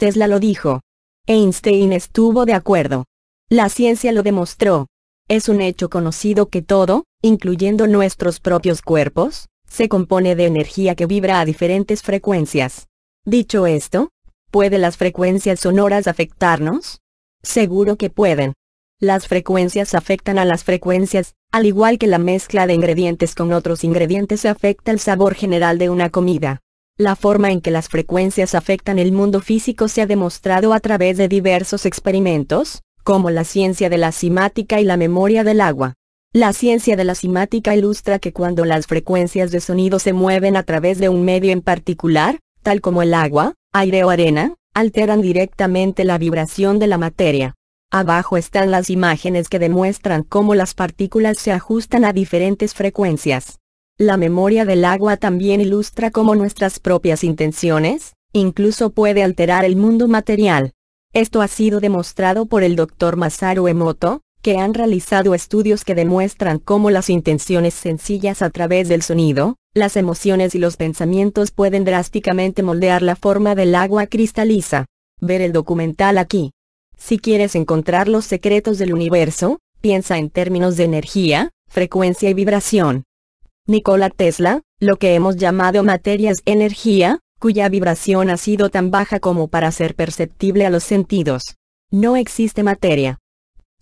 Tesla lo dijo. Einstein estuvo de acuerdo. La ciencia lo demostró. Es un hecho conocido que todo, incluyendo nuestros propios cuerpos, se compone de energía que vibra a diferentes frecuencias. Dicho esto, ¿puede las frecuencias sonoras afectarnos? Seguro que pueden. Las frecuencias afectan a las frecuencias, al igual que la mezcla de ingredientes con otros ingredientes afecta el sabor general de una comida. La forma en que las frecuencias afectan el mundo físico se ha demostrado a través de diversos experimentos, como la ciencia de la simática y la memoria del agua. La ciencia de la simática ilustra que cuando las frecuencias de sonido se mueven a través de un medio en particular, tal como el agua, aire o arena, alteran directamente la vibración de la materia. Abajo están las imágenes que demuestran cómo las partículas se ajustan a diferentes frecuencias. La memoria del agua también ilustra cómo nuestras propias intenciones, incluso puede alterar el mundo material. Esto ha sido demostrado por el Dr. Masaru Emoto, que han realizado estudios que demuestran cómo las intenciones sencillas a través del sonido, las emociones y los pensamientos pueden drásticamente moldear la forma del agua cristaliza. Ver el documental aquí. Si quieres encontrar los secretos del universo, piensa en términos de energía, frecuencia y vibración. Nikola Tesla, lo que hemos llamado materia es energía, cuya vibración ha sido tan baja como para ser perceptible a los sentidos. No existe materia.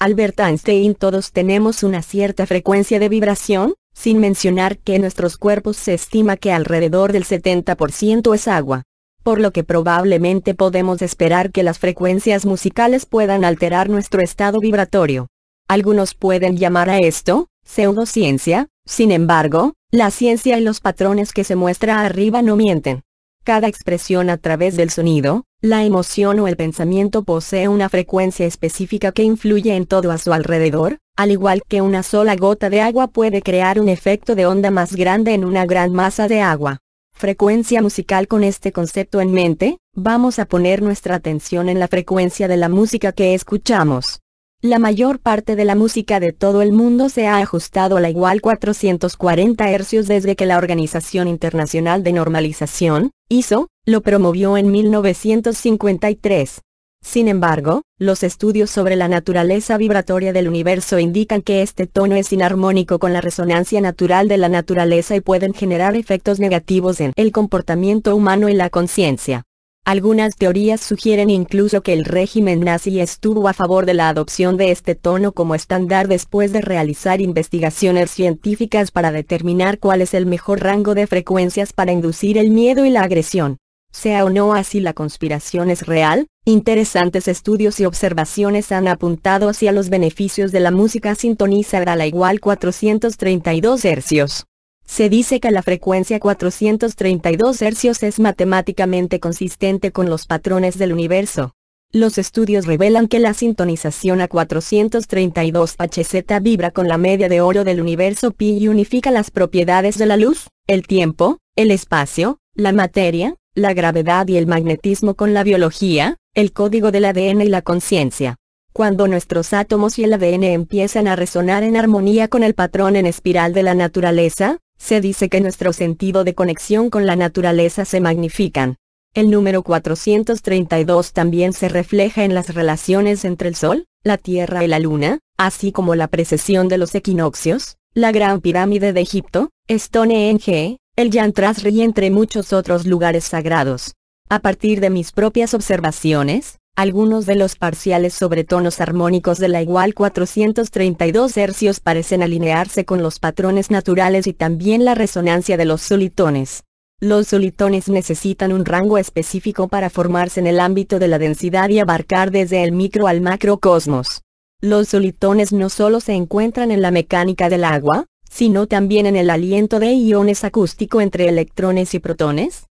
Albert Einstein todos tenemos una cierta frecuencia de vibración, sin mencionar que nuestros cuerpos se estima que alrededor del 70% es agua. Por lo que probablemente podemos esperar que las frecuencias musicales puedan alterar nuestro estado vibratorio. Algunos pueden llamar a esto, pseudociencia, sin embargo, la ciencia y los patrones que se muestra arriba no mienten. Cada expresión a través del sonido, la emoción o el pensamiento posee una frecuencia específica que influye en todo a su alrededor, al igual que una sola gota de agua puede crear un efecto de onda más grande en una gran masa de agua. Frecuencia musical Con este concepto en mente, vamos a poner nuestra atención en la frecuencia de la música que escuchamos. La mayor parte de la música de todo el mundo se ha ajustado a la igual 440 Hz desde que la Organización Internacional de Normalización, ISO, lo promovió en 1953. Sin embargo, los estudios sobre la naturaleza vibratoria del universo indican que este tono es inarmónico con la resonancia natural de la naturaleza y pueden generar efectos negativos en el comportamiento humano y la conciencia. Algunas teorías sugieren incluso que el régimen nazi estuvo a favor de la adopción de este tono como estándar después de realizar investigaciones científicas para determinar cuál es el mejor rango de frecuencias para inducir el miedo y la agresión. Sea o no así la conspiración es real, interesantes estudios y observaciones han apuntado hacia los beneficios de la música sintonizada a la igual 432 hercios. Se dice que la frecuencia 432 Hz es matemáticamente consistente con los patrones del universo. Los estudios revelan que la sintonización a 432 Hz vibra con la media de oro del universo pi y unifica las propiedades de la luz, el tiempo, el espacio, la materia, la gravedad y el magnetismo con la biología, el código del ADN y la conciencia. Cuando nuestros átomos y el ADN empiezan a resonar en armonía con el patrón en espiral de la naturaleza, se dice que nuestro sentido de conexión con la naturaleza se magnifican. El número 432 también se refleja en las relaciones entre el Sol, la Tierra y la Luna, así como la precesión de los equinoccios, la Gran Pirámide de Egipto, Stonehenge, el Yantrasri y entre muchos otros lugares sagrados. A partir de mis propias observaciones, algunos de los parciales sobre tonos armónicos de la igual 432 hercios parecen alinearse con los patrones naturales y también la resonancia de los solitones. Los solitones necesitan un rango específico para formarse en el ámbito de la densidad y abarcar desde el micro al macrocosmos. Los solitones no solo se encuentran en la mecánica del agua, sino también en el aliento de iones acústico entre electrones y protones,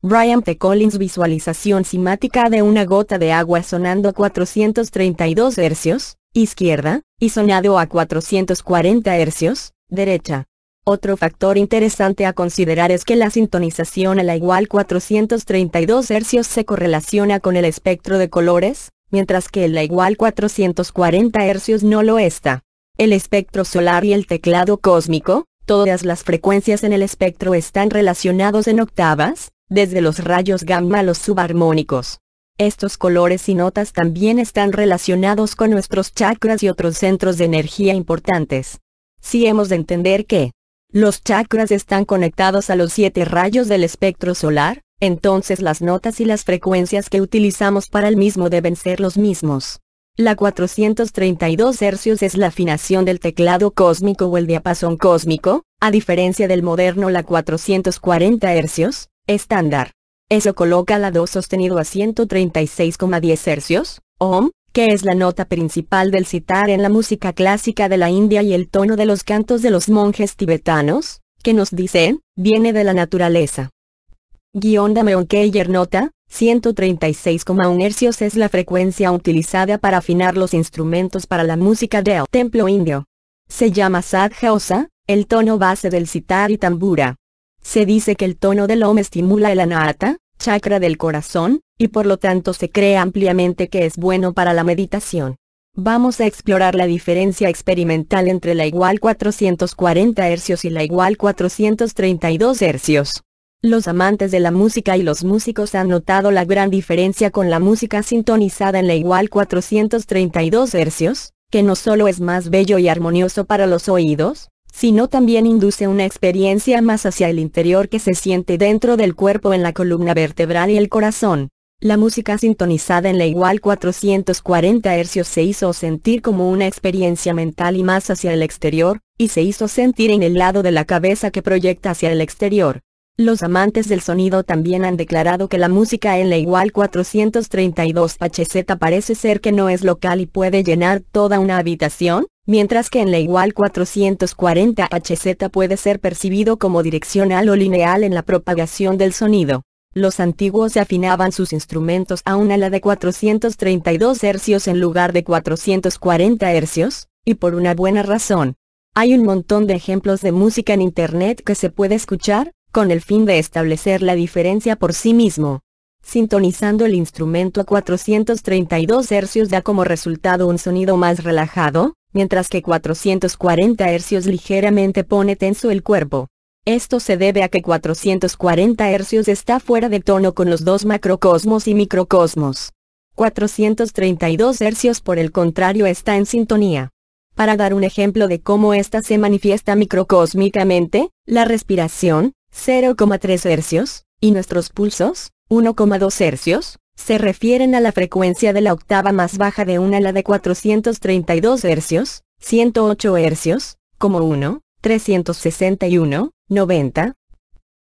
Brian T. Collins visualización simática de una gota de agua sonando a 432 hercios, izquierda, y sonado a 440 hercios, derecha. Otro factor interesante a considerar es que la sintonización a la igual 432 hercios se correlaciona con el espectro de colores, mientras que el la igual 440 hercios no lo está. El espectro solar y el teclado cósmico, todas las frecuencias en el espectro están relacionados en octavas, desde los rayos gamma a los subarmónicos. Estos colores y notas también están relacionados con nuestros chakras y otros centros de energía importantes. Si hemos de entender que los chakras están conectados a los siete rayos del espectro solar, entonces las notas y las frecuencias que utilizamos para el mismo deben ser los mismos. La 432 hercios es la afinación del teclado cósmico o el diapasón cósmico, a diferencia del moderno la 440 hercios, estándar. Eso coloca la 2 sostenido a 136,10 hercios, ohm, que es la nota principal del citar en la música clásica de la India y el tono de los cantos de los monjes tibetanos, que nos dicen, viene de la naturaleza. Guión Dameon-Keyer nota, 136,1 hercios es la frecuencia utilizada para afinar los instrumentos para la música del templo indio. Se llama Sadhaosa, el tono base del citar y tambura. Se dice que el tono del OM estimula el anahata, chakra del corazón, y por lo tanto se cree ampliamente que es bueno para la meditación. Vamos a explorar la diferencia experimental entre la igual 440 hercios y la igual 432 hercios. Los amantes de la música y los músicos han notado la gran diferencia con la música sintonizada en la igual 432 hercios, que no solo es más bello y armonioso para los oídos, sino también induce una experiencia más hacia el interior que se siente dentro del cuerpo en la columna vertebral y el corazón. La música sintonizada en la igual 440 Hz se hizo sentir como una experiencia mental y más hacia el exterior, y se hizo sentir en el lado de la cabeza que proyecta hacia el exterior. Los amantes del sonido también han declarado que la música en la igual 432 Hz parece ser que no es local y puede llenar toda una habitación, mientras que en la igual 440 Hz puede ser percibido como direccional o lineal en la propagación del sonido. Los antiguos afinaban sus instrumentos a una ala de 432 Hz en lugar de 440 Hz, y por una buena razón. Hay un montón de ejemplos de música en Internet que se puede escuchar, con el fin de establecer la diferencia por sí mismo. Sintonizando el instrumento a 432 Hz da como resultado un sonido más relajado, mientras que 440 hercios ligeramente pone tenso el cuerpo. Esto se debe a que 440 hercios está fuera de tono con los dos macrocosmos y microcosmos. 432 hercios por el contrario está en sintonía. Para dar un ejemplo de cómo ésta se manifiesta microcósmicamente, la respiración, 0,3 hercios, y nuestros pulsos, 1,2 hercios, se refieren a la frecuencia de la octava más baja de una la de 432 Hz, 108 Hz, como 1, 361, 90.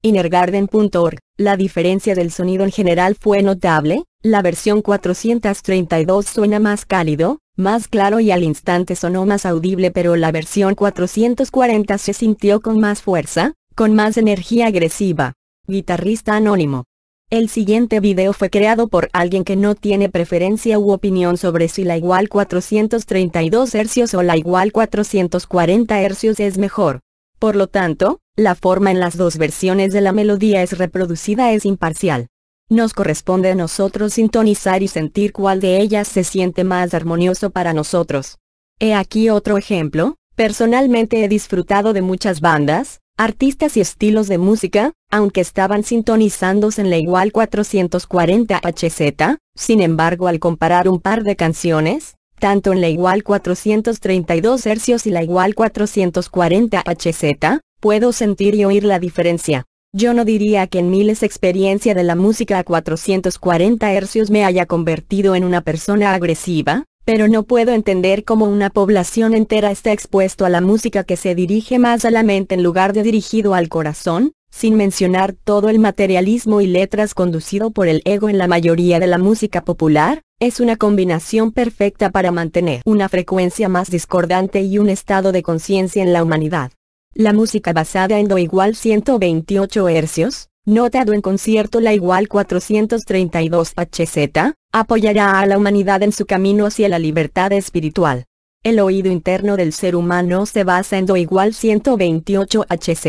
Innergarden.org, la diferencia del sonido en general fue notable, la versión 432 suena más cálido, más claro y al instante sonó más audible pero la versión 440 se sintió con más fuerza, con más energía agresiva. Guitarrista anónimo el siguiente video fue creado por alguien que no tiene preferencia u opinión sobre si la igual 432 Hz o la igual 440 Hz es mejor. Por lo tanto, la forma en las dos versiones de la melodía es reproducida es imparcial. Nos corresponde a nosotros sintonizar y sentir cuál de ellas se siente más armonioso para nosotros. He aquí otro ejemplo, personalmente he disfrutado de muchas bandas, artistas y estilos de música, aunque estaban sintonizándose en la igual 440 Hz, sin embargo al comparar un par de canciones, tanto en la igual 432 Hz y la igual 440 Hz, puedo sentir y oír la diferencia. Yo no diría que en miles experiencia de la música a 440 Hz me haya convertido en una persona agresiva, pero no puedo entender cómo una población entera está expuesto a la música que se dirige más a la mente en lugar de dirigido al corazón, sin mencionar todo el materialismo y letras conducido por el ego en la mayoría de la música popular, es una combinación perfecta para mantener una frecuencia más discordante y un estado de conciencia en la humanidad. La música basada en Do igual 128 hercios, Notado en concierto la igual 432 HZ, apoyará a la humanidad en su camino hacia la libertad espiritual. El oído interno del ser humano se basa en do igual 128 HZ.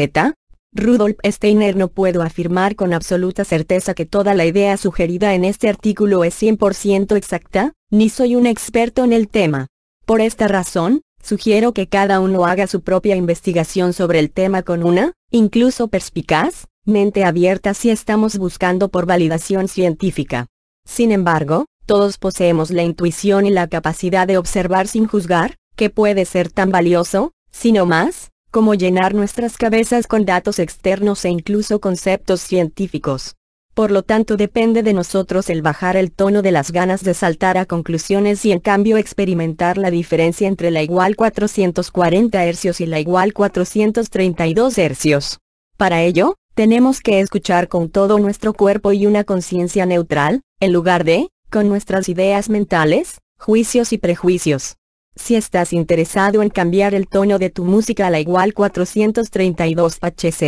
Rudolf Steiner no puedo afirmar con absoluta certeza que toda la idea sugerida en este artículo es 100% exacta, ni soy un experto en el tema. Por esta razón, sugiero que cada uno haga su propia investigación sobre el tema con una, incluso perspicaz, mente abierta si estamos buscando por validación científica. Sin embargo, todos poseemos la intuición y la capacidad de observar sin juzgar, que puede ser tan valioso, sino más, como llenar nuestras cabezas con datos externos e incluso conceptos científicos. Por lo tanto depende de nosotros el bajar el tono de las ganas de saltar a conclusiones y en cambio experimentar la diferencia entre la igual 440 hercios y la igual 432 hercios. Para ello, tenemos que escuchar con todo nuestro cuerpo y una conciencia neutral, en lugar de, con nuestras ideas mentales, juicios y prejuicios. Si estás interesado en cambiar el tono de tu música a la igual 432 HZ,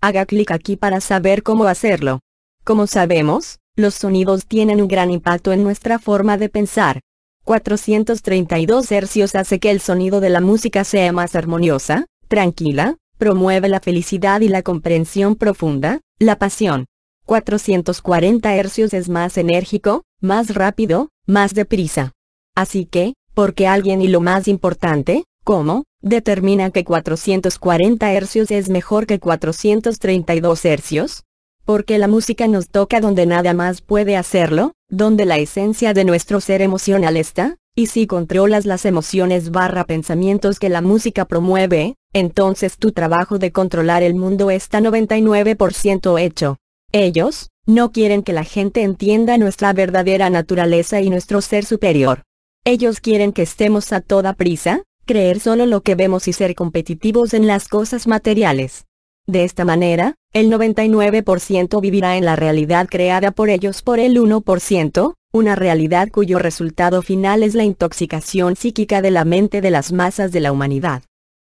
haga clic aquí para saber cómo hacerlo. Como sabemos, los sonidos tienen un gran impacto en nuestra forma de pensar. 432 Hz hace que el sonido de la música sea más armoniosa, tranquila, promueve la felicidad y la comprensión profunda, la pasión. 440 hercios es más enérgico, más rápido, más deprisa. Así que, ¿por qué alguien y lo más importante, ¿cómo? determina que 440 hercios es mejor que 432 hercios? Porque la música nos toca donde nada más puede hacerlo, donde la esencia de nuestro ser emocional está, y si controlas las emociones barra pensamientos que la música promueve, entonces tu trabajo de controlar el mundo está 99% hecho. Ellos, no quieren que la gente entienda nuestra verdadera naturaleza y nuestro ser superior. Ellos quieren que estemos a toda prisa, creer solo lo que vemos y ser competitivos en las cosas materiales. De esta manera, el 99% vivirá en la realidad creada por ellos por el 1%, una realidad cuyo resultado final es la intoxicación psíquica de la mente de las masas de la humanidad.